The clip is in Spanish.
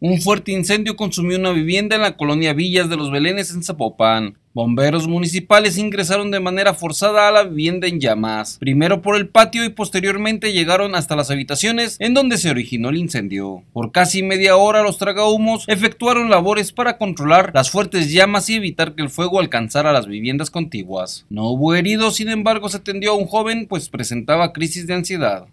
Un fuerte incendio consumió una vivienda en la colonia Villas de los Belenes en Zapopan. Bomberos municipales ingresaron de manera forzada a la vivienda en llamas, primero por el patio y posteriormente llegaron hasta las habitaciones en donde se originó el incendio. Por casi media hora los tragahumos efectuaron labores para controlar las fuertes llamas y evitar que el fuego alcanzara las viviendas contiguas. No hubo heridos, sin embargo se atendió a un joven pues presentaba crisis de ansiedad.